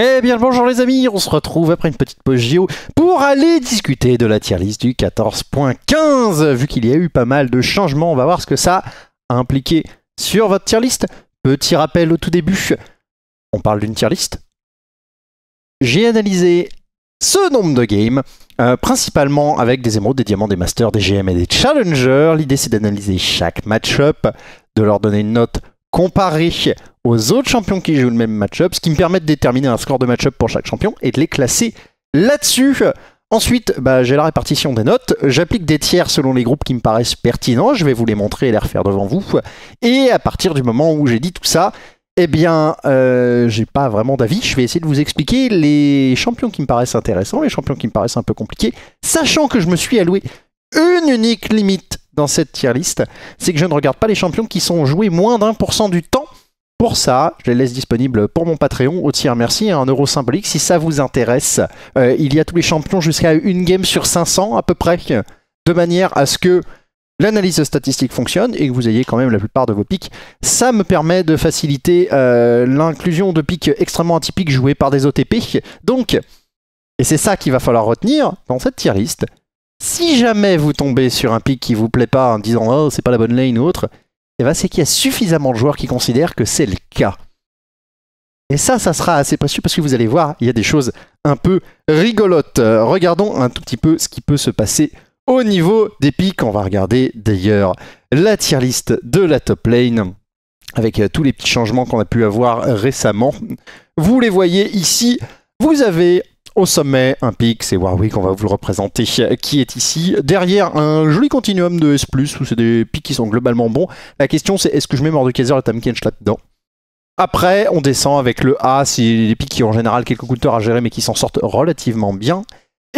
Eh bien bonjour les amis, on se retrouve après une petite pause JO pour aller discuter de la tier list du 14.15. Vu qu'il y a eu pas mal de changements, on va voir ce que ça a impliqué sur votre tier list. Petit rappel au tout début, on parle d'une tier list. J'ai analysé ce nombre de games, euh, principalement avec des émeraudes, des diamants, des masters, des GM et des challengers. L'idée c'est d'analyser chaque match-up, de leur donner une note comparer aux autres champions qui jouent le même match-up, ce qui me permet de déterminer un score de match-up pour chaque champion et de les classer là-dessus. Ensuite, bah, j'ai la répartition des notes. J'applique des tiers selon les groupes qui me paraissent pertinents. Je vais vous les montrer et les refaire devant vous. Et à partir du moment où j'ai dit tout ça, eh bien, euh, j'ai pas vraiment d'avis. Je vais essayer de vous expliquer les champions qui me paraissent intéressants, les champions qui me paraissent un peu compliqués, sachant que je me suis alloué une unique limite dans cette tier list, c'est que je ne regarde pas les champions qui sont joués moins d'un pour cent du temps. Pour ça, je les laisse disponibles pour mon Patreon au tiers merci à hein, un euro symbolique si ça vous intéresse. Euh, il y a tous les champions jusqu'à une game sur 500 à peu près, de manière à ce que l'analyse statistique fonctionne et que vous ayez quand même la plupart de vos pics. Ça me permet de faciliter euh, l'inclusion de pics extrêmement atypiques joués par des OTP. Donc, et c'est ça qu'il va falloir retenir dans cette tier list, si jamais vous tombez sur un pic qui vous plaît pas en disant oh c'est pas la bonne lane ou autre, eh ben, c'est qu'il y a suffisamment de joueurs qui considèrent que c'est le cas. Et ça, ça sera assez précieux parce que vous allez voir, il y a des choses un peu rigolotes. Euh, regardons un tout petit peu ce qui peut se passer au niveau des pics. On va regarder d'ailleurs la tier list de la top lane avec euh, tous les petits changements qu'on a pu avoir récemment. Vous les voyez ici. Vous avez au sommet, un pic, c'est Warwick, on va vous le représenter, qui est ici. Derrière, un joli continuum de S+, où c'est des pics qui sont globalement bons. La question, c'est est-ce que je mets Mordekaiser et Tamkench là-dedans Après, on descend avec le A, c'est des pics qui ont en général quelques coups de à gérer, mais qui s'en sortent relativement bien.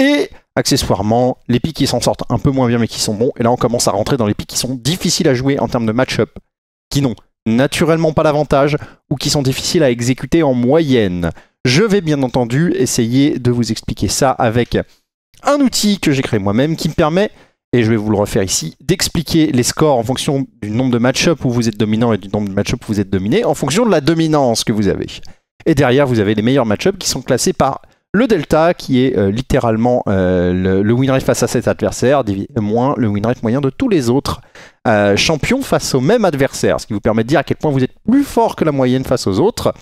Et accessoirement, les pics qui s'en sortent un peu moins bien, mais qui sont bons. Et là, on commence à rentrer dans les pics qui sont difficiles à jouer en termes de match-up, qui n'ont naturellement pas l'avantage, ou qui sont difficiles à exécuter en moyenne. Je vais bien entendu essayer de vous expliquer ça avec un outil que j'ai créé moi-même qui me permet, et je vais vous le refaire ici, d'expliquer les scores en fonction du nombre de match-up où vous êtes dominant et du nombre de match-up où vous êtes dominé, en fonction de la dominance que vous avez. Et derrière, vous avez les meilleurs match-up qui sont classés par le delta, qui est euh, littéralement euh, le, win rate face à cet adversaire, moins le win rate moyen de tous les autres euh, champions face au même adversaire, ce qui vous permet de dire à quel point vous êtes plus fort que la moyenne face aux autres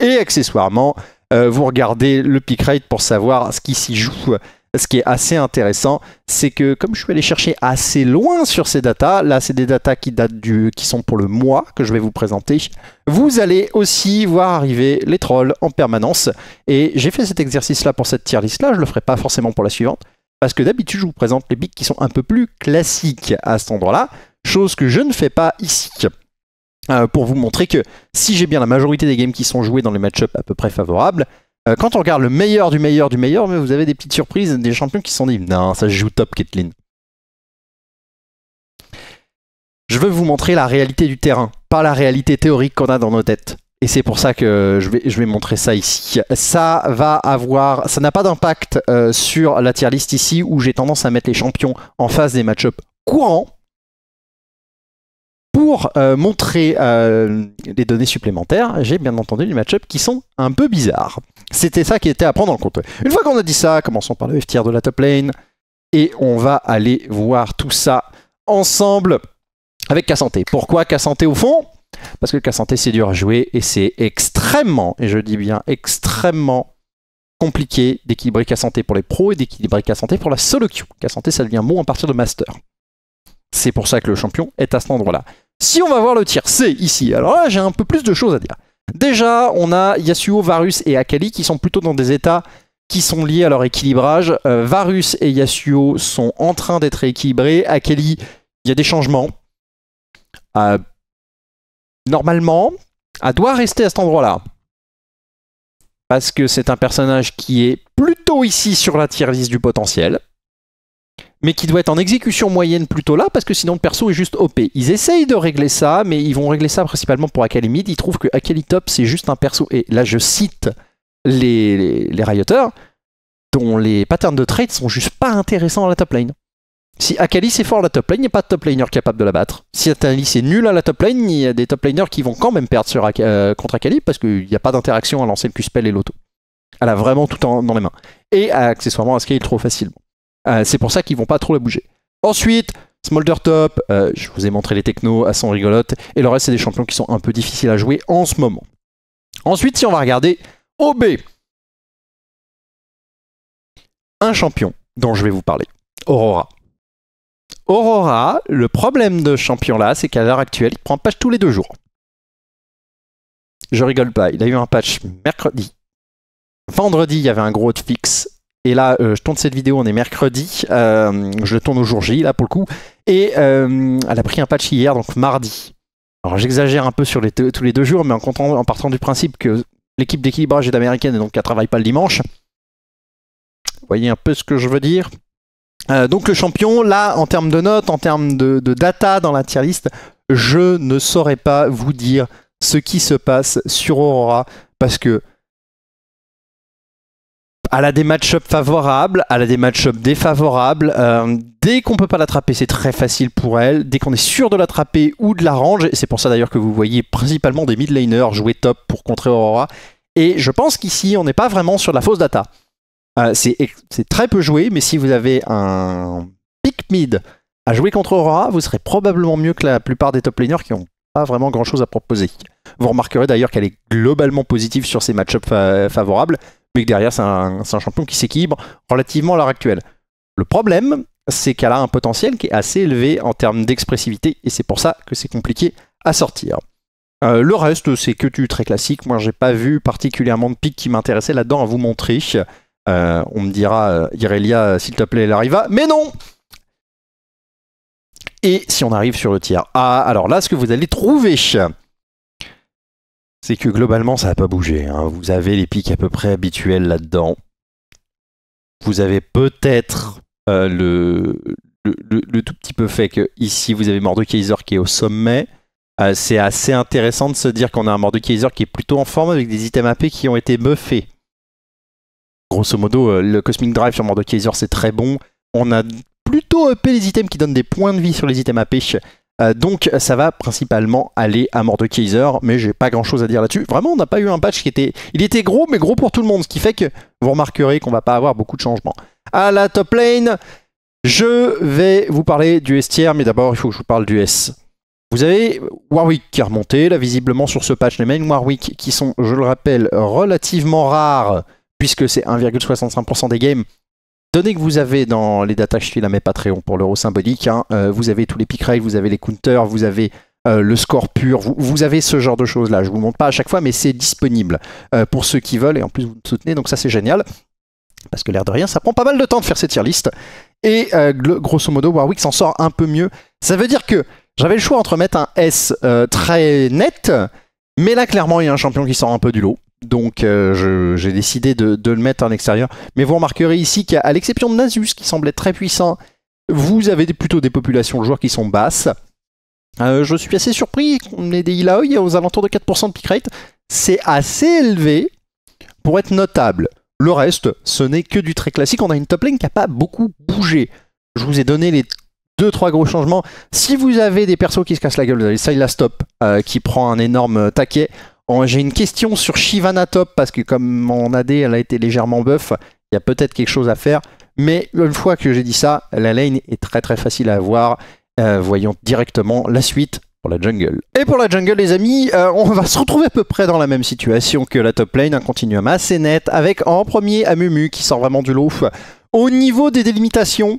et accessoirement, euh, vous regardez le pick rate pour savoir ce qui s'y joue. Ce qui est assez intéressant, c'est que comme je suis allé chercher assez loin sur ces datas, là c'est des datas qui datent du, qui sont pour le mois que je vais vous présenter. Vous allez aussi voir arriver les trolls en permanence. Et j'ai fait cet exercice-là pour cette tier list-là. Je le ferai pas forcément pour la suivante parce que d'habitude je vous présente les picks qui sont un peu plus classiques à cet endroit-là, chose que je ne fais pas ici. Euh, pour vous montrer que si j'ai bien la majorité des games qui sont joués dans les match à peu près favorables, euh, quand on regarde le meilleur du meilleur du meilleur, mais vous avez des petites surprises, des champions qui sont dit non, ça joue top, Caitlyn. Je veux vous montrer la réalité du terrain, pas la réalité théorique qu'on a dans nos têtes. Et c'est pour ça que je vais, montrer ça ici. Ça va avoir, ça n'a pas d'impact euh, sur la tier list ici où j'ai tendance à mettre les champions en face des match-ups courants pour euh, montrer des euh, données supplémentaires, j'ai bien entendu des match-ups qui sont un peu bizarres. C'était ça qui était à prendre en compte. Une fois qu'on a dit ça, commençons par le FTR de la top lane. Et on va aller voir tout ça ensemble avec K-Santé. Pourquoi K-Santé au fond Parce que K-Santé, c'est dur à jouer et c'est extrêmement, et je dis bien extrêmement compliqué d'équilibrer K-Santé pour les pros et d'équilibrer K-Santé pour la solo queue. K-Santé, ça devient bon à partir de master. C'est pour ça que le champion est à cet endroit-là. Si on va voir le tir C ici, alors là j'ai un peu plus de choses à dire. Déjà, on a Yasuo, Varus et Akali qui sont plutôt dans des états qui sont liés à leur équilibrage. Euh, Varus et Yasuo sont en train d'être équilibrés. Akali, il y a des changements. Euh, normalement, elle doit rester à cet endroit-là. Parce que c'est un personnage qui est plutôt ici sur la tier 10 du potentiel mais qui doit être en exécution moyenne plutôt là, parce que sinon le perso est juste OP. Ils essayent de régler ça, mais ils vont régler ça principalement pour Akali mid Ils trouvent que Akali top c'est juste un perso, et là je cite les, les, dont les patterns de trade sont juste pas intéressants à la top lane. Si Akali c'est fort à la top lane, il n'y a pas de top laner capable de la battre. Si Akali c'est nul à la top lane, il y a des top laners qui vont quand même perdre euh, contre Akali parce qu'il n'y a pas d'interaction à lancer le Q-Spell et l'auto. Elle a vraiment tout dans les mains. Et accessoirement à scale trop facilement. Euh, c'est pour ça qu'ils vont pas trop la bouger. Ensuite, Smolder Top, euh, je vous ai montré les technos à son rigolote, et le reste, c'est des champions qui sont un peu difficiles à jouer en ce moment. Ensuite, si on va regarder OB, un champion dont je vais vous parler, Aurora. Aurora, le problème de champion-là, c'est qu'à l'heure actuelle, il prend un patch tous les deux jours. Je rigole pas, il a eu un patch mercredi. Vendredi, il y avait un gros fixe et là, euh, je tourne cette vidéo, on est mercredi, euh, je tourne au jour J, là pour le coup. Et euh, elle a pris un patch hier, donc mardi. Alors j'exagère un peu sur tous les deux jours, mais en, partant du principe que l'équipe d'équilibrage est américaine et donc elle travaille pas le dimanche. Vous voyez un peu ce que je veux dire donc le champion, là, en termes de notes, en termes de, de data dans la tier list, je ne saurais pas vous dire ce qui se passe sur Aurora, parce que elle a des match-ups favorables, elle a des match-ups défavorables. Euh, dès qu'on peut pas l'attraper, c'est très facile pour elle. Dès qu'on est sûr de l'attraper ou de la range, c'est pour ça d'ailleurs que vous voyez principalement des mid laners jouer top pour contrer Aurora. Et je pense qu'ici, on n'est pas vraiment sur la fausse data. Euh, c'est très peu joué, mais si vous avez un pick mid à jouer contre Aurora, vous serez probablement mieux que la plupart des top laners qui ont pas vraiment grand chose à proposer. Vous remarquerez d'ailleurs qu'elle est globalement positive sur ses match-ups favorables mais derrière, c'est un, champion qui s'équilibre relativement à l'heure actuelle. Le problème, c'est qu'elle a un potentiel qui est assez élevé en termes d'expressivité, et c'est pour ça que c'est compliqué à sortir. Euh, le reste, c'est que tu très classique. Moi, j'ai pas vu particulièrement de pic qui m'intéressait là-dedans à vous montrer. Euh, on me dira, euh, Irelia, s'il te plaît, elle arriva, Mais non Et si on arrive sur le tiers A, alors là, ce que vous allez trouver, c'est que globalement, ça n'a pas bougé. Hein. Vous avez les pics à peu près habituels là-dedans. Vous avez peut-être euh, le, le, tout petit peu fait que ici, vous avez Mordekaiser qui est au sommet. Euh, c'est assez intéressant de se dire qu'on a un Mordekaiser qui est plutôt en forme avec des items AP qui ont été buffés. Grosso modo, euh, le Cosmic Drive sur Mordekaiser, c'est très bon. On a plutôt upé les items qui donnent des points de vie sur les items AP euh, donc ça va principalement aller à Mordekaiser, mais j'ai pas grand chose à dire là-dessus. Vraiment, on n'a pas eu un patch qui était... Il était gros, mais gros pour tout le monde, ce qui fait que vous remarquerez qu'on va pas avoir beaucoup de changements. À la top lane, je vais vous parler du S tier, mais d'abord il faut que je vous parle du S. Vous avez Warwick qui est remonté, là visiblement sur ce patch, les main Warwick qui sont, je le rappelle, relativement rares, puisque c'est 1,65% des games, données que vous avez dans les data datasheets là mes Patreon pour l'euro symbolique, hein. euh, vous avez tous les pick vous avez les counters, vous avez euh, le score pur, vous, avez ce genre de choses là. Je vous montre pas à chaque fois, mais c'est disponible euh, pour ceux qui veulent et en plus vous me soutenez, donc ça c'est génial. Parce que l'air de rien, ça prend pas mal de temps de faire ces tier list. Et grosso modo, Warwick s'en sort un peu mieux. Ça veut dire que j'avais le choix entre mettre un S très net, mais là clairement il y a un champion qui sort un peu du lot. Donc euh, j'ai décidé de, le mettre en extérieur. Mais vous remarquerez ici qu'à l'exception de Nasus, qui semblait très puissant, vous avez plutôt des populations de joueurs qui sont basses. Euh, je suis assez surpris qu'on ait des Illaoi aux alentours de 4% de pick rate. C'est assez élevé pour être notable. Le reste, ce n'est que du très classique. On a une top lane qui n'a pas beaucoup bougé. Je vous ai donné les deux trois gros changements. Si vous avez des persos qui se cassent la gueule, vous avez la Stop euh, qui prend un énorme taquet. Oh, j'ai une question sur Shivana Top, parce que comme mon AD, elle a été légèrement buff, il y a peut-être quelque chose à faire. Mais une fois que j'ai dit ça, la lane est très très facile à avoir. Euh, voyons directement la suite pour la jungle. Et pour la jungle, les amis, euh, on va se retrouver à peu près dans la même situation que la top lane, un continuum assez net, avec en premier Amumu qui sort vraiment du lot. Au niveau des délimitations,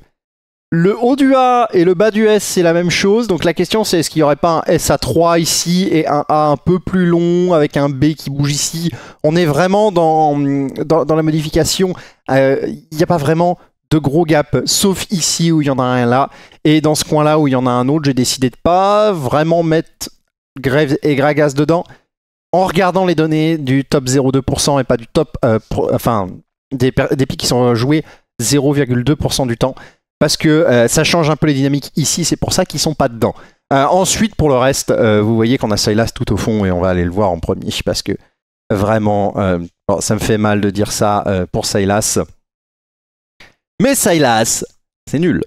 le haut du A et le bas du S, c'est la même chose. Donc la question, c'est est-ce qu'il n'y aurait pas un S à 3 ici et un A un peu plus long avec un B qui bouge ici On est vraiment dans, dans, la modification. Euh, il n'y a pas vraiment de gros gaps, sauf ici où il y en a un là. Et dans ce coin-là où il y en a un autre, j'ai décidé de pas vraiment mettre grève et Gragas dedans en regardant les données du top 0,2% et pas du top, euh, enfin, des, des pics qui sont euh, joués 0,2% du temps parce que euh, ça change un peu les dynamiques ici, c'est pour ça qu'ils sont pas dedans. Euh, ensuite, pour le reste, euh, vous voyez qu'on a Silas tout au fond et on va aller le voir en premier parce que vraiment, ça me fait mal de dire ça pour Silas. Mais Silas, c'est nul.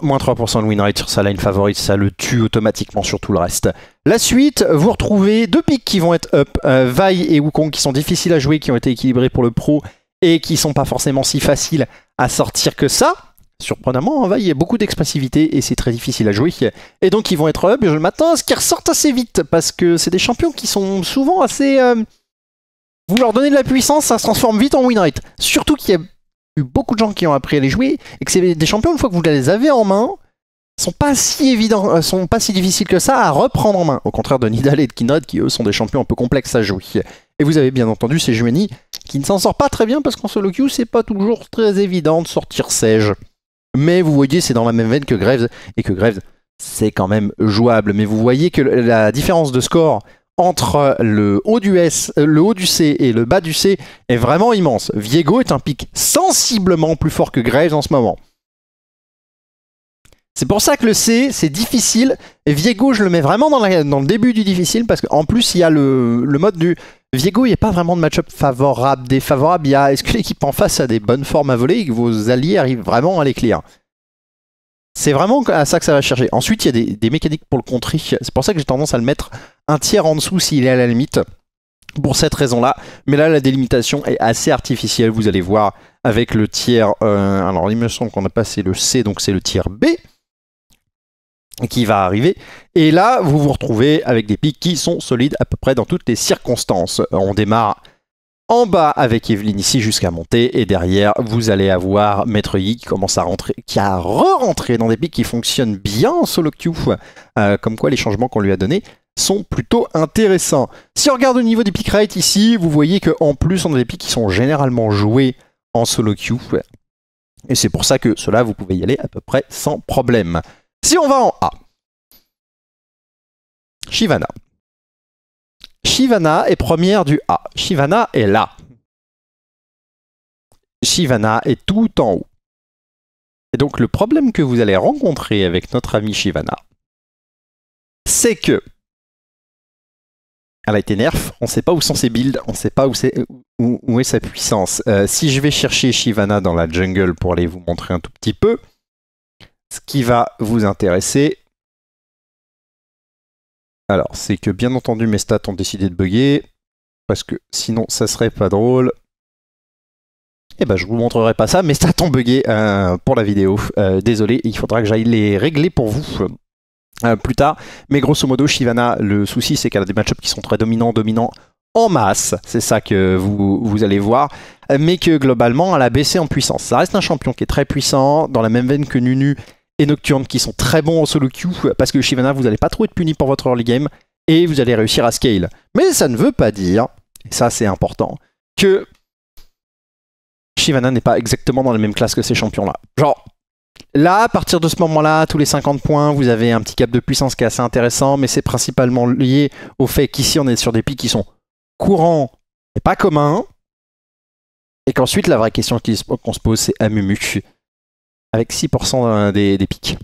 moins 3% de win sur sa line favorite, ça le tue automatiquement sur tout le reste. La suite, vous retrouvez deux picks qui vont être up, Vai et Wukong qui sont difficiles à jouer, qui ont été équilibrés pour le pro et qui sont pas forcément si faciles à sortir que ça. Surprenamment, hein, il y a beaucoup d'expressivité et c'est très difficile à jouer. Et donc ils vont être je le matin, ce qui ressortent assez vite parce que c'est des champions qui sont souvent assez. Euh, vous leur donnez de la puissance, ça se transforme vite en win Surtout qu'il y a eu beaucoup de gens qui ont appris à les jouer et que c'est des champions une fois que vous les avez en main, sont pas si évidents, euh, sont pas si difficiles que ça à reprendre en main. Au contraire de Nidal et de Kinod qui eux sont des champions un peu complexes à jouer. Et vous avez bien entendu, c'est Jumani qui ne s'en sort pas très bien parce qu'en solo queue, c'est pas toujours très évident de sortir Sage. Mais vous voyez, c'est dans la même veine que Graves et que Graves, c'est quand même jouable. Mais vous voyez que la différence de score entre le haut du euh, le haut du C et le bas du C est vraiment immense. Viego est un pic sensiblement plus fort que Graves en ce moment. C'est pour ça que le C, c'est difficile. Et Viego, je le mets vraiment dans, le début du difficile parce qu'en plus, il y a le, mode du. Viego, il n'y a pas vraiment de match-up favorable, défavorable. Il a est-ce que l'équipe en face a des bonnes formes à voler et que vos alliés arrivent vraiment à les clear hein? C'est vraiment à ça que ça va chercher. Ensuite, il y a des, mécaniques pour le contrer. C'est pour ça que j'ai tendance à le mettre un tiers en dessous s'il est à la limite pour cette raison-là. Mais là, la délimitation est assez artificielle, vous allez voir, avec le tiers... Euh, alors, il me semble qu'on a passé le C, donc c'est le tiers B qui va arriver. Et là, vous vous retrouvez avec des pics qui sont solides à peu près dans toutes les circonstances. Euh, on démarre en bas avec Evelyn ici jusqu'à monter et derrière vous allez avoir Maître Yi qui commence à rentrer, qui a re-rentré dans des pics qui fonctionnent bien en solo queue, euh, comme quoi les changements qu'on lui a donnés sont plutôt intéressants. Si on regarde au niveau des pick right ici, vous voyez qu'en plus on a des pics qui sont généralement joués en solo queue et c'est pour ça que cela vous pouvez y aller à peu près sans problème. Si on va en A, Shivana. Shivana est première du A. Shivana est là. Shivana est tout en haut. Et donc le problème que vous allez rencontrer avec notre ami Shivana, c'est que elle a été nerf, on ne sait pas où sont ses builds, on ne sait pas où, est, est sa puissance. Euh, si je vais chercher Shivana dans la jungle pour aller vous montrer un tout petit peu, ce qui va vous intéresser, alors c'est que bien entendu mes stats ont décidé de bugger, parce que sinon ça serait pas drôle. Eh ben, je vous montrerai pas ça, mes stats ont bugué euh, pour la vidéo. Euh, désolé, il faudra que j'aille les régler pour vous. Euh, plus tard, mais grosso modo, Shivana, le souci c'est qu'elle a des matchups qui sont très dominants, dominants en masse, c'est ça que vous, vous, allez voir, mais que globalement elle a baissé en puissance. Ça reste un champion qui est très puissant, dans la même veine que Nunu, et Nocturne qui sont très bons en solo queue parce que Shivana, vous n'allez pas trop être puni pour votre early game et vous allez réussir à scale. Mais ça ne veut pas dire, et ça c'est important, que Shivana n'est pas exactement dans la même classe que ces champions-là. Genre, là, à partir de ce moment-là, tous les 50 points, vous avez un petit cap de puissance qui est assez intéressant, mais c'est principalement lié au fait qu'ici on est sur des pics qui sont courants et pas communs. Et qu'ensuite, la vraie question qu'on se pose, c'est Amumu avec 6% des, pics.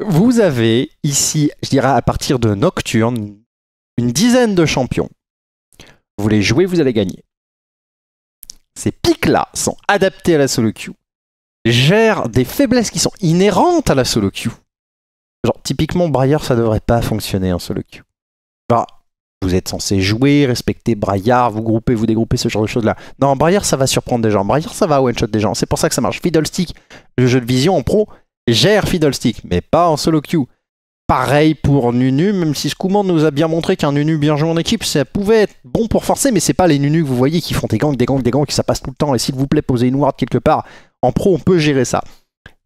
Vous avez ici, je dirais à partir de Nocturne, une dizaine de champions. Vous les jouez, vous allez gagner. Ces pics-là sont adaptés à la solo queue, gèrent des faiblesses qui sont inhérentes à la solo queue. Genre, typiquement, Briar, ça devrait pas fonctionner en solo queue vous êtes censé jouer, respecter Braillard, vous grouper, vous dégrouper, ce genre de choses-là. Non, Braillard, ça va surprendre des gens. Braillard, ça va one-shot des gens. C'est pour ça que ça marche. Fiddlestick, le jeu de vision en pro, gère Fiddlestick, mais pas en solo queue. Pareil pour Nunu, même si Scooman nous a bien montré qu'un Nunu bien joué en équipe, ça pouvait être bon pour forcer, mais c'est pas les Nunu que vous voyez qui font des gangs, des gangs, des gangs, qui ça passe tout le temps. Et s'il vous plaît, posez une ward quelque part. En pro, on peut gérer ça.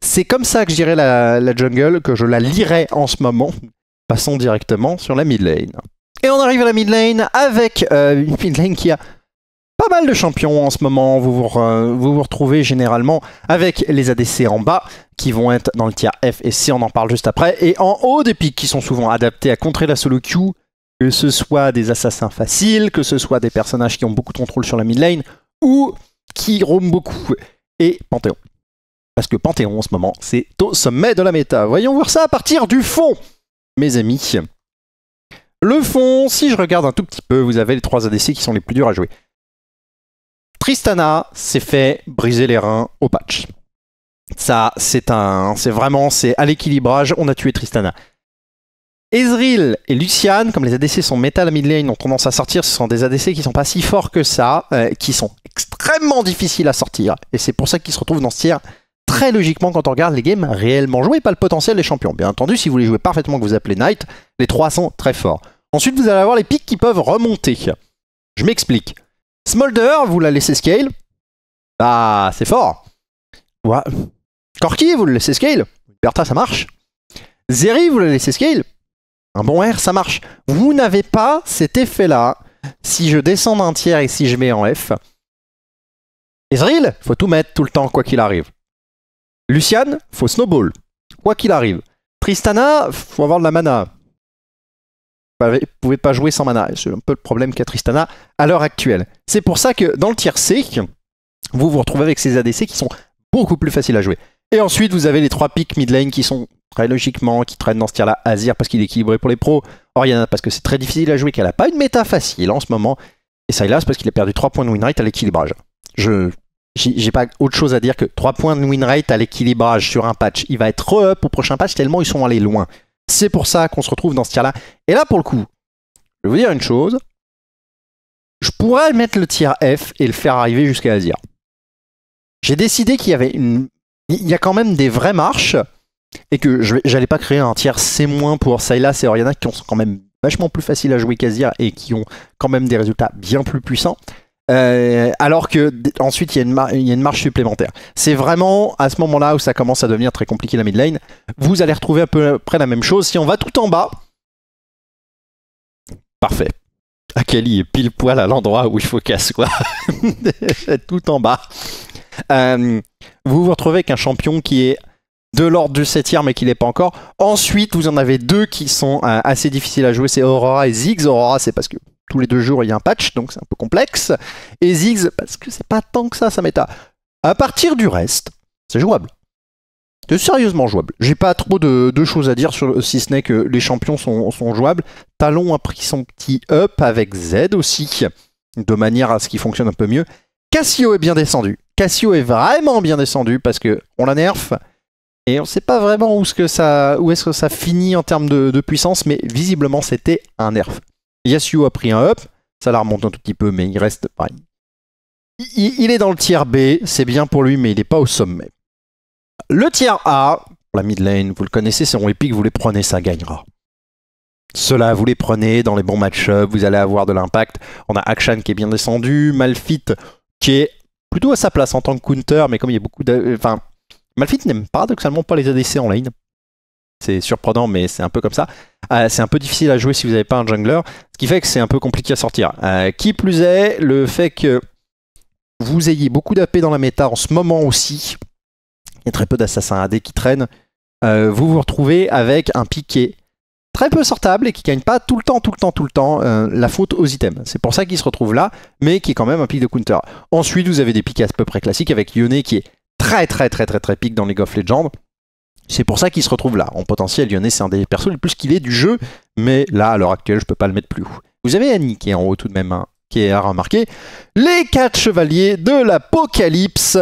C'est comme ça que je la, la jungle, que je la lirai en ce moment. Passons directement sur la mid lane. Et on arrive à la mid lane avec euh, une mid lane qui a pas mal de champions en ce moment. Vous vous, vous retrouvez généralement avec les ADC en bas qui vont être dans le tiers F et C, on en parle juste après. Et en haut des pics qui sont souvent adaptés à contrer la solo queue, que ce soit des assassins faciles, que ce soit des personnages qui ont beaucoup de contrôle sur la mid lane ou qui roament beaucoup. Et Panthéon. Parce que Panthéon en ce moment, c'est au sommet de la méta. Voyons voir ça à partir du fond, mes amis. Le fond, si je regarde un tout petit peu, vous avez les trois ADC qui sont les plus durs à jouer. Tristana s'est fait briser les reins au patch. Ça, c'est un, c'est vraiment, c'est à l'équilibrage, on a tué Tristana. Ezreal et Lucian, comme les ADC sont métal à mid lane, ont tendance à sortir. Ce sont des ADC qui ne sont pas si forts que ça, euh, qui sont extrêmement difficiles à sortir. Et c'est pour ça qu'ils se retrouvent dans ce tiers très logiquement quand on regarde les games réellement joués, pas le potentiel des champions. Bien entendu, si vous les jouez parfaitement, que vous appelez Knight, les trois sont très forts. Ensuite, vous allez avoir les pics qui peuvent remonter. Je m'explique. Smolder, vous la laissez scale. Ah, c'est fort. Ouais. Corki, vous le laissez scale. Bertha, ça marche. Zeri, vous la laissez scale. Un bon R, ça marche. Vous n'avez pas cet effet-là. Si je descends d'un tiers et si je mets en F. Ezreal, faut tout mettre tout le temps, quoi qu'il arrive. Luciane, faut snowball. Quoi qu'il arrive. Tristana, faut avoir de la mana. Vous pouvez pas jouer sans mana. C'est un peu le problème qu'a Tristana à l'heure actuelle. C'est pour ça que dans le tier C, vous vous retrouvez avec ces ADC qui sont beaucoup plus faciles à jouer. Et ensuite, vous avez les trois picks mid lane qui sont très logiquement, qui traînent dans ce tier là Azir parce qu'il est équilibré pour les pros. Oriana parce que c'est très difficile à jouer, qu'elle n'a pas une méta facile en ce moment. Et Sylas parce qu'il a perdu 3 points de win à l'équilibrage. Je j'ai pas autre chose à dire que 3 points de win rate à l'équilibrage sur un patch. Il va être re-up au prochain patch tellement ils sont allés loin. C'est pour ça qu'on se retrouve dans ce tiers-là. Et là, pour le coup, je vais vous dire une chose. Je pourrais mettre le tiers F et le faire arriver jusqu'à Azir. J'ai décidé qu'il y avait une. Il y a quand même des vraies marches et que j'allais pas créer un tiers C- pour Sylas et Oriana qui sont quand même vachement plus faciles à jouer qu'Azir et qui ont quand même des résultats bien plus puissants. Euh, alors que ensuite il y, a une marche supplémentaire. C'est vraiment à ce moment-là où ça commence à devenir très compliqué la mid lane. Vous allez retrouver à peu près la même chose. Si on va tout en bas, parfait. Akali est pile poil à l'endroit où il faut qu'elle soit. tout en bas. Euh, vous vous retrouvez avec un champion qui est de l'ordre du 7 mais qui l'est pas encore. Ensuite, vous en avez deux qui sont euh, assez difficiles à jouer, c'est Aurora et Ziggs. Aurora, c'est parce que tous les deux jours il y a un patch, donc c'est un peu complexe. Et Ziggs, parce que c'est pas tant que ça sa méta. À partir du reste, c'est jouable. C'est sérieusement jouable. J'ai pas trop de, choses à dire sur, si ce n'est que les champions sont, jouables. Talon a pris son petit up avec Z aussi, de manière à ce qu'il fonctionne un peu mieux. Cassio est bien descendu. Cassio est vraiment bien descendu parce que on la nerf. Et on ne sait pas vraiment où, est-ce que ça finit en termes de puissance, mais visiblement c'était un nerf. Yasuo a pris un up, ça la remonte un tout petit peu, mais il reste Il, est dans le tiers B, c'est bien pour lui, mais il n'est pas au sommet. Le tiers A, pour la mid lane, vous le connaissez, c'est épique, vous les prenez, ça gagnera. Cela, vous les prenez dans les bons match vous allez avoir de l'impact. On a Akshan qui est bien descendu, Malfit qui est plutôt à sa place en tant que counter, mais comme il y a beaucoup de... Enfin, Malphite n'aime paradoxalement pas les ADC en lane c'est surprenant, mais c'est un peu comme ça. Euh, c'est un peu difficile à jouer si vous n'avez pas un jungler, ce qui fait que c'est un peu compliqué à sortir. Euh, qui plus est, le fait que vous ayez beaucoup d'AP dans la méta en ce moment aussi, il y a très peu d'assassins AD qui traînent, euh, vous vous retrouvez avec un piqué très peu sortable et qui gagne pas tout le temps, tout le temps, tout le temps la faute aux items. C'est pour ça qu'il se retrouve là, mais qui est quand même un pique de counter. Ensuite, vous avez des piquets à peu près classiques avec Yone qui est très très très très très pique dans League of Legends. C'est pour ça qu'il se retrouve là. En potentiel, Lyonnais, c'est un des persos le plus qu'il est du jeu, mais là, à l'heure actuelle, je ne peux pas le mettre plus haut. Vous avez Annie qui est en haut tout de même, hein, qui est à remarquer. Les quatre chevaliers de l'apocalypse.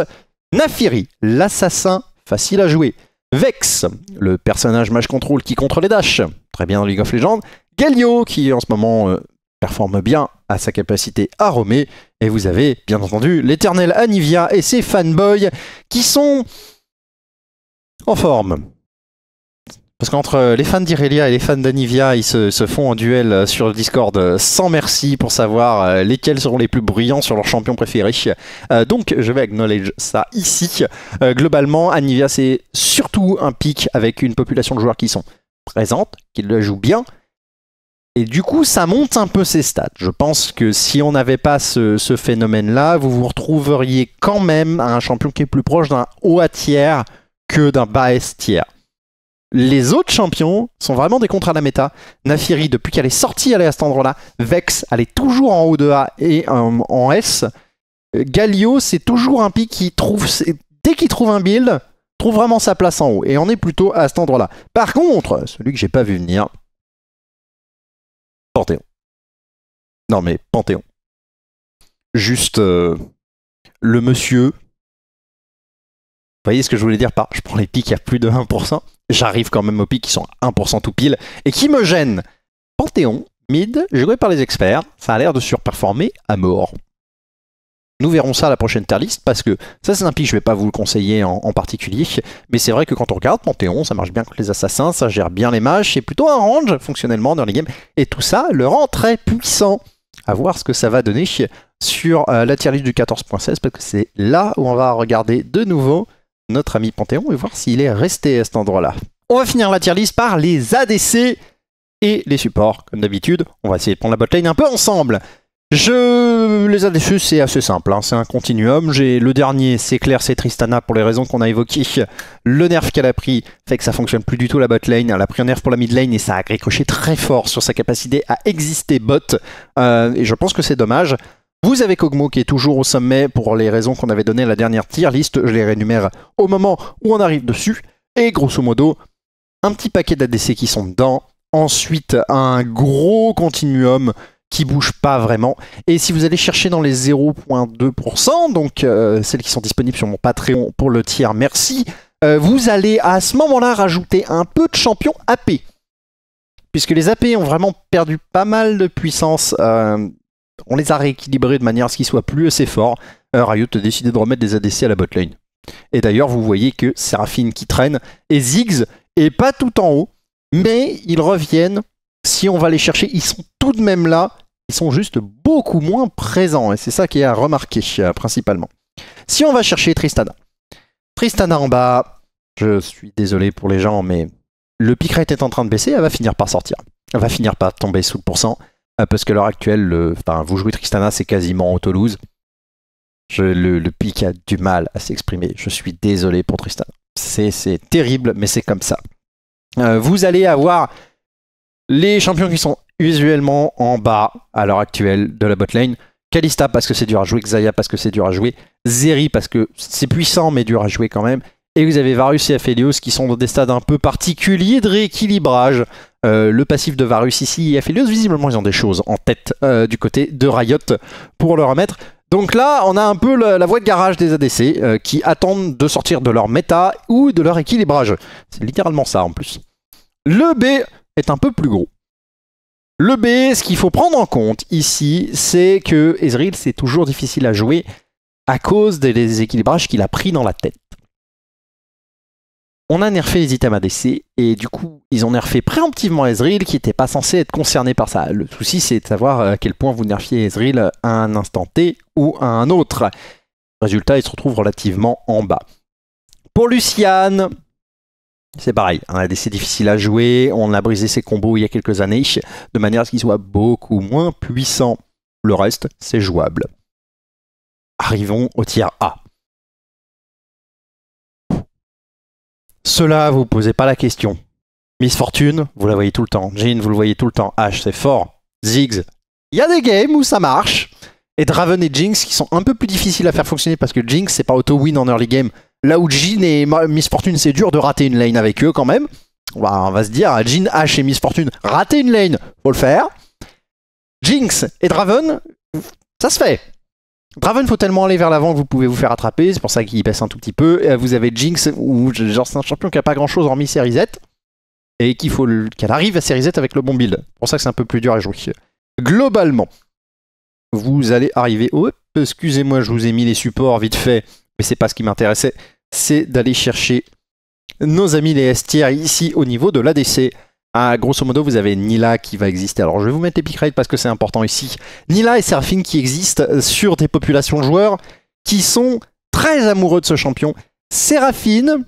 Nafiri, l'assassin, facile à jouer. Vex, le personnage mage contrôle qui contrôle les dash, très bien dans League of Legends. Galio, qui en ce moment euh, performe bien à sa capacité à romer. Et vous avez, bien entendu, l'éternel Anivia et ses fanboys qui sont en forme. Parce qu'entre euh, les fans d'Irelia et les fans d'Anivia, ils se, font un duel euh, sur le Discord euh, sans merci pour savoir lesquels seront les plus bruyants sur leur champion préféré. donc je vais acknowledge ça ici. globalement, Anivia c'est surtout un pic avec une population de joueurs qui sont présentes, qui le jouent bien. Et du coup, ça monte un peu ses stats. Je pense que si on n'avait pas ce, ce phénomène-là, vous vous retrouveriez quand même à un champion qui est plus proche d'un haut à tiers que d'un tier Les autres champions sont vraiment des contrats à la méta. Nafiri, depuis qu'elle est sortie, elle est à cet endroit-là. Vex, elle est toujours en haut de A et euh, en, S. Galio, c'est toujours un pic qui trouve. Dès qu'il trouve un build, trouve vraiment sa place en haut. Et on est plutôt à cet endroit-là. Par contre, celui que j'ai pas vu venir. Panthéon. Non mais Panthéon. Juste euh, le monsieur vous voyez ce que je voulais dire par je prends les pics à plus de 1%, j'arrive quand même aux pics qui sont 1% tout pile et qui me gênent. Panthéon, mid, joué par les experts, ça a l'air de surperformer à mort. Nous verrons ça à la prochaine tier list parce que ça c'est un pic je ne vais pas vous le conseiller en, particulier, mais c'est vrai que quand on regarde Panthéon, ça marche bien contre les assassins, ça gère bien les mages, c'est plutôt un range fonctionnellement dans les games, et tout ça le rend très puissant. À voir ce que ça va donner sur euh, la tier list du 14.16 parce que c'est là où on va regarder de nouveau notre ami Panthéon et voir s'il est resté à cet endroit-là. On va finir la tier list par les ADC et les supports. Comme d'habitude, on va essayer de prendre la botlane un peu ensemble. Je les ADC, c'est assez simple, hein. c'est un continuum. J'ai le dernier, c'est clair, c'est Tristana pour les raisons qu'on a évoquées. Le nerf qu'elle a pris fait que ça fonctionne plus du tout la botlane. Elle a pris un nerf pour la mid et ça a accroché très fort sur sa capacité à exister bot. Euh, et je pense que c'est dommage. Vous avez Kogmo qui est toujours au sommet pour les raisons qu'on avait données à la dernière tier list. Je les rénumère au moment où on arrive dessus. Et grosso modo, un petit paquet d'ADC qui sont dedans. Ensuite, un gros continuum qui bouge pas vraiment. Et si vous allez chercher dans les 0.2%, donc euh, celles qui sont disponibles sur mon Patreon pour le tiers, merci, euh, vous allez à ce moment-là rajouter un peu de champion AP. Puisque les AP ont vraiment perdu pas mal de puissance euh, on les a rééquilibrés de manière à ce qu'ils soient plus assez forts, euh, Riot a décidé de remettre des ADC à la botlane. Et d'ailleurs, vous voyez que Séraphine qui traîne et Ziggs est pas tout en haut, mais ils reviennent. Si on va les chercher, ils sont tout de même là. Ils sont juste beaucoup moins présents. Et c'est ça qui est à remarquer, euh, principalement. Si on va chercher Tristana. Tristana en bas, je suis désolé pour les gens, mais le pick rate est en train de baisser, elle va finir par sortir. Elle va finir par tomber sous le pourcent. Ah, parce qu'à l'heure actuelle, vous jouez Tristana, c'est quasiment en Toulouse. Je, le, le pic a du mal à s'exprimer. Je suis désolé pour Tristana. C'est terrible, mais c'est comme ça. Euh, vous allez avoir les champions qui sont usuellement en bas à l'heure actuelle de la botlane. Kalista parce que c'est dur à jouer, Xayah parce que c'est dur à jouer, Zeri parce que c'est puissant mais dur à jouer quand même. Et vous avez Varus et Aphelios qui sont dans des stades un peu particuliers de rééquilibrage. Euh, le passif de Varus ici et Aphelios. Visiblement, ils ont des choses en tête euh, du côté de Riot pour le remettre. Donc là, on a un peu la, voie de garage des ADC euh, qui attendent de sortir de leur méta ou de leur équilibrage. C'est littéralement ça en plus. Le B est un peu plus gros. Le B, ce qu'il faut prendre en compte ici, c'est que Ezreal, c'est toujours difficile à jouer à cause des déséquilibrages qu'il a pris dans la tête on a nerfé les items ADC et du coup ils ont nerfé préemptivement Ezreal qui n'était pas censé être concerné par ça. Le souci c'est de savoir euh, à quel point vous nerfiez Ezreal à un instant T ou à un autre. Résultat, il se retrouve relativement en bas. Pour Luciane, c'est pareil, un ADC difficile à jouer, on a brisé ses combos il y a quelques années, de manière à ce qu'il soit beaucoup moins puissant. Le reste, c'est jouable. Arrivons au tiers A. Cela, vous posez pas la question. Miss Fortune, vous la voyez tout le temps. Jean, vous le voyez tout le temps. H, c'est fort. Ziggs, il y a des games où ça marche. Et Draven et Jinx qui sont un peu plus difficiles à faire fonctionner parce que Jinx, c'est pas auto-win en early game. Là où Jean et Miss Fortune, c'est dur de rater une lane avec eux quand même. Bah, on va se dire, Jean, H et Miss Fortune, rater une lane, faut le faire. Jinx et Draven, ça se fait. Draven faut tellement aller vers l'avant que vous pouvez vous faire attraper, c'est pour ça qu'il passe un tout petit peu. Euh, vous avez Jinx, ou genre c'est un champion qui a pas grand chose hormis série Z, et qu'il faut qu'elle arrive à série Z avec le bon build. C'est pour ça que c'est un peu plus dur à jouer. Globalement, vous allez arriver au... Oh, excusez-moi, je vous ai mis les supports vite fait, mais c'est pas ce qui m'intéressait. C'est d'aller chercher nos amis les S ici au niveau de l'ADC. Ah, grosso modo, vous avez Nila qui va exister. Alors, je vais vous mettre Epic Raid parce que c'est important ici. Nila et Seraphine qui existent euh, sur des populations joueurs qui sont très amoureux de ce champion. Seraphine,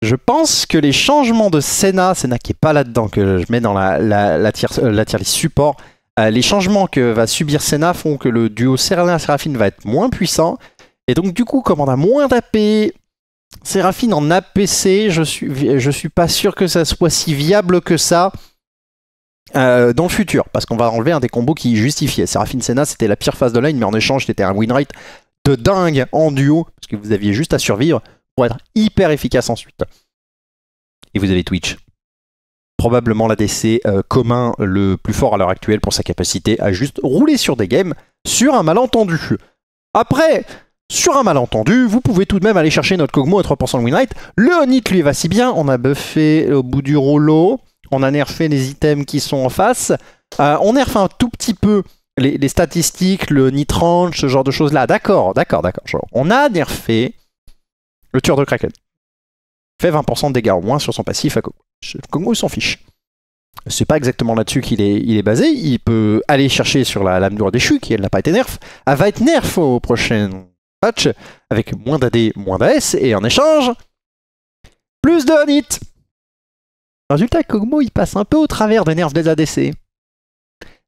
je pense que les changements de Senna, Senna qui n'est pas là-dedans, que je mets dans la, la, la tier, euh, list support, euh, les changements que va subir Senna font que le duo serena va être moins puissant. Et donc, du coup, comme on a moins d'AP, Séraphine en APC, je suis, je suis pas sûr que ça soit si viable que ça. Euh, dans le futur, parce qu'on va enlever un des combos qui justifiait. Séraphine Senna, c'était la pire phase de line, mais en échange, c'était un win de dingue en duo, parce que vous aviez juste à survivre pour être hyper efficace ensuite. Et vous avez Twitch. Probablement l'ADC euh, commun le plus fort à l'heure actuelle pour sa capacité à juste rouler sur des games sur un malentendu. Après, sur un malentendu, vous pouvez tout de même aller chercher notre Kogmo à 3% de Le Honit lui va si bien, on a buffé au bout du rouleau, on a nerfé les items qui sont en face, euh, on nerfe un tout petit peu les, statistiques, le nitrange, ce genre de choses là. D'accord, d'accord, d'accord. On a nerfé le tueur de Kraken. Fait 20% de dégâts au moins sur son passif à Kogmo. Kogmo s'en fiche. C'est pas exactement là-dessus qu'il est, il est basé. Il peut aller chercher sur la lame noire déchu, qui elle n'a pas été nerf. Elle va être nerf au prochain patch avec moins d'AD, moins d'AS, et en échange, plus de on Résultat, Kogmo, il passe un peu au travers des nerfs des ADC.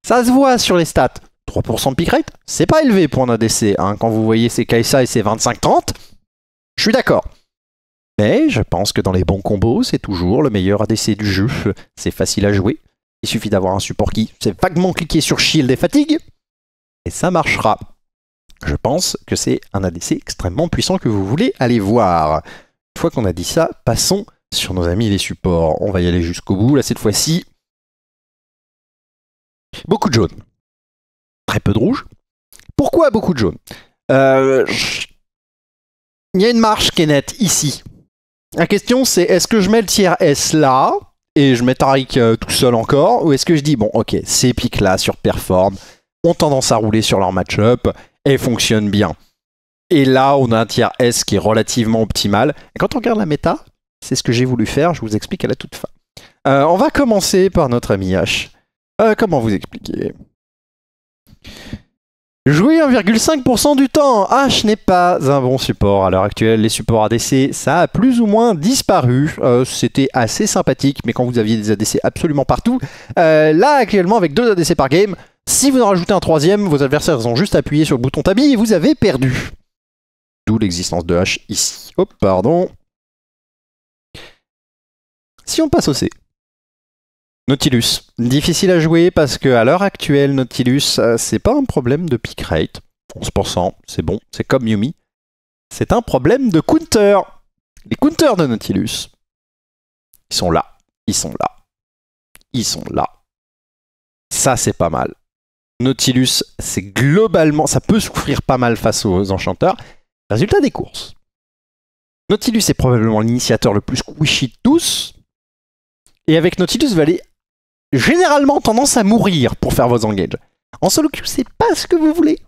Ça se voit sur les stats. 3% de pick rate, c'est pas élevé pour un ADC. Hein. Quand vous voyez ses Kaisa et ses 25-30, je suis d'accord. Mais je pense que dans les bons combos, c'est toujours le meilleur ADC du jeu. C'est facile à jouer. Il suffit d'avoir un support qui sait vaguement cliquer sur shield et fatigue. Et ça marchera je pense que c'est un ADC extrêmement puissant que vous voulez aller voir. Une fois qu'on a dit ça, passons sur nos amis les supports. On va y aller jusqu'au bout. Là, cette fois-ci, beaucoup de jaune. Très peu de rouge. Pourquoi beaucoup de jaune euh, Il y a une marche qui ici. La question, c'est est-ce que je mets le tiers S là et je mets Tariq euh, tout seul encore Ou est-ce que je dis, bon, ok, ces pics là sur performe ont tendance à rouler sur leur match-up, et fonctionne bien. Et là, on a un tiers S qui est relativement optimal. quand on regarde la méta, c'est ce que j'ai voulu faire, je vous explique à la toute fin. Euh, on va commencer par notre ami H. Euh, comment vous expliquer Jouer 1,5% du temps, H n'est pas un bon support. À l'heure actuelle, les supports ADC, ça a plus ou moins disparu. Euh, c'était assez sympathique, mais quand vous aviez des ADC absolument partout, là actuellement avec deux ADC par game, si vous en rajoutez un troisième, vos adversaires ont juste appuyé sur le bouton tabi et vous avez perdu. D'où l'existence de H ici. oh, pardon. Si on passe au C. Nautilus. Difficile à jouer parce que à l'heure actuelle, Nautilus, euh, c'est pas un problème de pick rate. 11%, c'est bon, c'est comme Yumi. C'est un problème de counter. Les counters de Nautilus. Ils sont là, ils sont là, ils sont là. Ça, c'est pas mal. Nautilus, c'est globalement, ça peut souffrir pas mal face aux enchanteurs. Résultat des courses. Nautilus est probablement l'initiateur le plus squishy de tous. Et avec Nautilus, vous allez généralement tendance à mourir pour faire vos engages. En solo queue, c'est pas ce que vous voulez.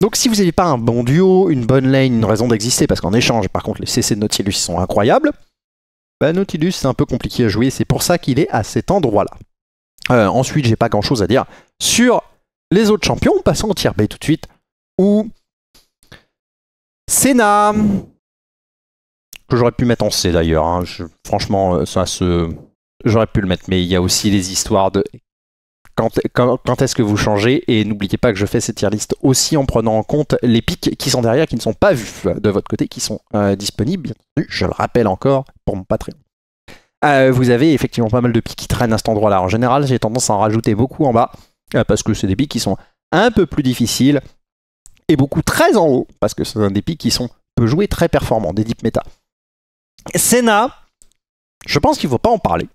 Donc si vous n'avez pas un bon duo, une bonne lane, une raison d'exister, parce qu'en échange, par contre, les CC de Nautilus sont incroyables, bah Nautilus, c'est un peu compliqué à jouer, c'est pour ça qu'il est à cet endroit-là. Euh, ensuite, j'ai pas grand chose à dire sur les autres champions. Passons au tier B tout de suite, ou Senna, que j'aurais pu mettre en C d'ailleurs, hein. franchement, euh, ça se. J'aurais pu le mettre, mais il y a aussi les histoires de quand, quand, est-ce que vous changez Et n'oubliez pas que je fais cette tier list aussi en prenant en compte les pics qui sont derrière, qui ne sont pas vus de votre côté, qui sont euh, disponibles, bien entendu. Je le rappelle encore pour mon Patreon. Euh, vous avez effectivement pas mal de pics qui traînent à cet endroit-là. En général, j'ai tendance à en rajouter beaucoup en bas, euh, parce que c'est des pics qui sont un peu plus difficiles, et beaucoup très en haut, parce que c'est un des pics qui sont peu joués, très performants, des deep meta. Senna, je pense qu'il ne faut pas en parler,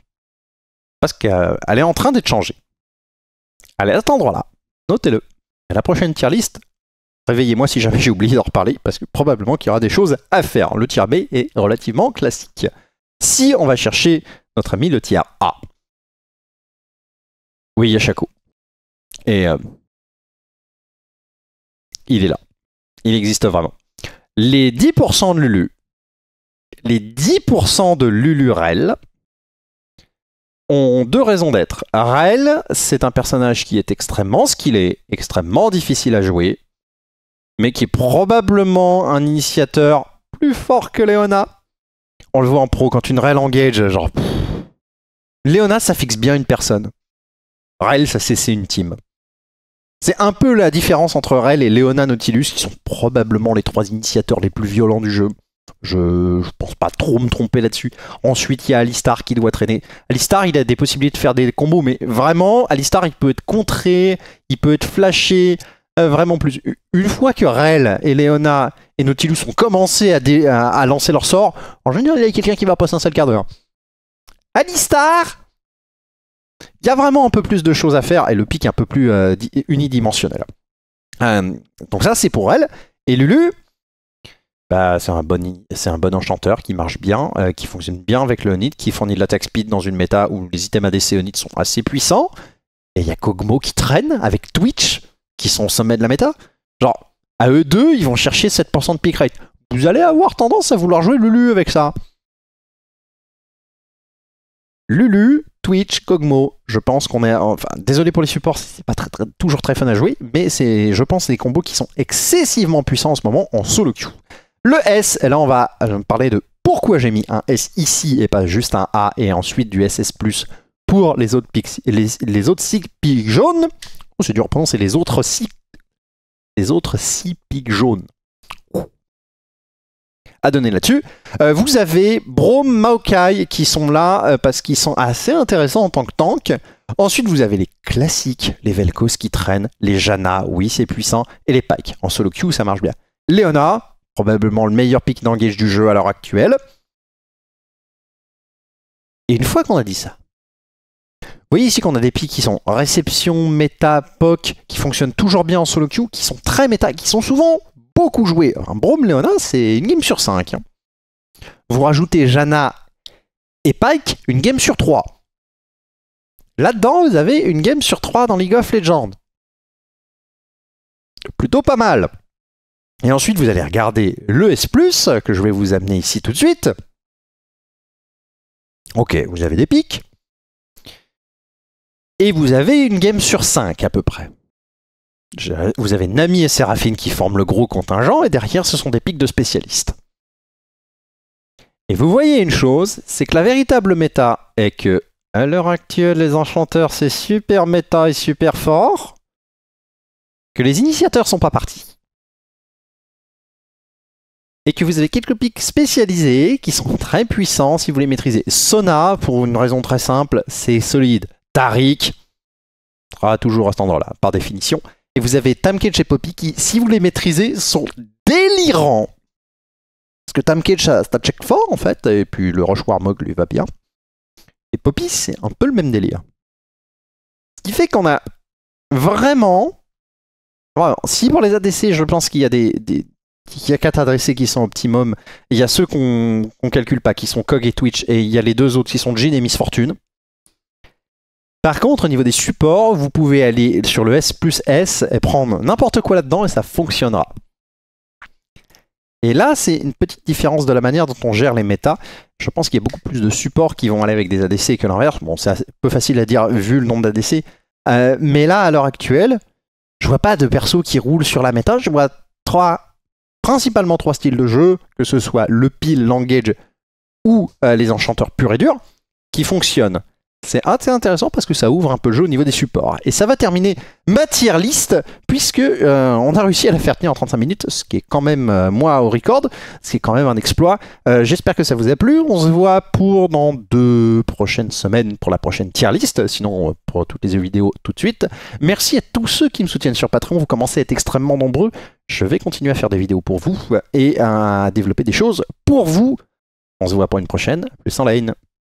parce qu'elle est en train d'être changée. Elle est à cet endroit-là, notez-le. la prochaine tier list, Réveillez-moi si jamais j'ai oublié d'en reparler, parce que probablement qu'il y aura des choses à faire. Le tier B est relativement classique si on va chercher notre ami le tiers A. Oui, Yashako. Et euh, il est là. Il existe vraiment. Les 10% de Lulu, les 10% de Lulu Rel ont deux raisons d'être. Rael, c'est un personnage qui est extrêmement skillé, extrêmement difficile à jouer, mais qui est probablement un initiateur plus fort que Léona on le voit en pro, quand une Rel engage, genre. Léona, ça fixe bien une personne. Rel ça c'est une team. C'est un peu la différence entre Rel et Leona Nautilus, qui sont probablement les trois initiateurs les plus violents du jeu. Je, pense pas trop me tromper là-dessus. Ensuite, il y a Alistar qui doit traîner. Alistar, il a des possibilités de faire des combos, mais vraiment, Alistar, il peut être contré, il peut être flashé, euh, vraiment plus. Une fois que Rael et Leona et Nautilus ont commencé à, à, lancer leur sort, en général, il y a quelqu'un qui va passer un seul quart d'heure. Alistar Il y a vraiment un peu plus de choses à faire et le pic est un peu plus euh, unidimensionnel. Euh, donc ça, c'est pour elle. Et Lulu, bah, c'est un, bon, un bon enchanteur qui marche bien, qui fonctionne bien avec le Onid, qui fournit de l'attaque speed dans une méta où les items ADC Onid sont assez puissants. Et il y a Kogmo qui traîne avec Twitch qui sont au sommet de la méta. Genre, à eux deux, ils vont chercher 7% de pick rate. Vous allez avoir tendance à vouloir jouer Lulu avec ça. Lulu, Twitch, Cogmo, je pense qu'on est. Enfin, désolé pour les supports, c'est pas toujours très fun à jouer, mais c'est, je pense, des combos qui sont excessivement puissants en ce moment en solo queue. Le S, et là on va euh, parler de pourquoi j'ai mis un S ici et pas juste un A et ensuite du SS pour les autres, pixi, les, jaunes c'est dur à Les autres six, les autres pics jaunes. À donner là-dessus. Euh, vous avez Brom Maokai qui sont là euh, parce qu'ils sont assez intéressants en tant que tank. Ensuite, vous avez les classiques, les Velkos qui traînent, les Jana, oui, c'est puissant, et les Pike. En solo queue, ça marche bien. Léona, probablement le meilleur pic d'engage du jeu à l'heure actuelle. Et une fois qu'on a dit ça, vous voyez ici qu'on a des pics qui sont réception, méta, POC, qui fonctionnent toujours bien en solo queue, qui sont très méta, qui sont souvent beaucoup joués. Un Brome Léonin, c'est une game sur 5. Hein. Vous rajoutez Jana et Pike, une game sur 3. Là-dedans, vous avez une game sur 3 dans League of Legends. Plutôt pas mal. Et ensuite, vous allez regarder le S, que je vais vous amener ici tout de suite. Ok, vous avez des pics et vous avez une game sur 5 à peu près. vous avez Nami et Séraphine qui forment le gros contingent, et derrière, ce sont des pics de spécialistes. Et vous voyez une chose, c'est que la véritable méta est que, à l'heure actuelle, les enchanteurs, c'est super méta et super fort, que les initiateurs sont pas partis. Et que vous avez quelques pics spécialisés qui sont très puissants si vous les maîtrisez. Sona, pour une raison très simple, c'est solide. Tariq. Sera toujours à cet endroit-là, par définition. Et vous avez Tamketch et Poppy qui, si vous les maîtrisez, sont délirants. Parce que Tamketch, a un check fort, en fait, et puis le Rush Warmog lui va bien. Et Poppy, c'est un peu le même délire. Ce qui fait qu'on a vraiment... Si pour les ADC, je pense qu'il y a des, il y a quatre adressés qui sont optimum. Il y a ceux qu'on ne calcule pas, qui sont Kog et Twitch, et il y a les deux autres qui sont Jin et Miss Fortune. Par contre, au niveau des supports, vous pouvez aller sur le S plus S et prendre n'importe quoi là-dedans et ça fonctionnera. Et là, c'est une petite différence de la manière dont on gère les méta. Je pense qu'il y a beaucoup plus de supports qui vont aller avec des ADC que l'inverse. Bon, c'est peu facile à dire vu le nombre d'ADC. Euh, mais là, à l'heure actuelle, je vois pas de perso qui roule sur la méta. Je vois trois, principalement trois styles de jeu, que ce soit le pile, l'engage ou euh, les enchanteurs purs et durs, qui fonctionnent. C'est assez ah, intéressant parce que ça ouvre un peu le jeu au niveau des supports. Et ça va terminer ma tier list, puisque euh, on a réussi à la faire tenir en 35 minutes, ce qui est quand même, euh, moi, au record, ce qui est quand même un exploit. Euh, j'espère que ça vous a plu. On se voit pour dans deux prochaines semaines pour la prochaine tier list, sinon pour toutes les vidéos tout de suite. Merci à tous ceux qui me soutiennent sur Patreon, vous commencez à être extrêmement nombreux. Je vais continuer à faire des vidéos pour vous et à développer des choses pour vous. On se voit pour une prochaine, plus en haine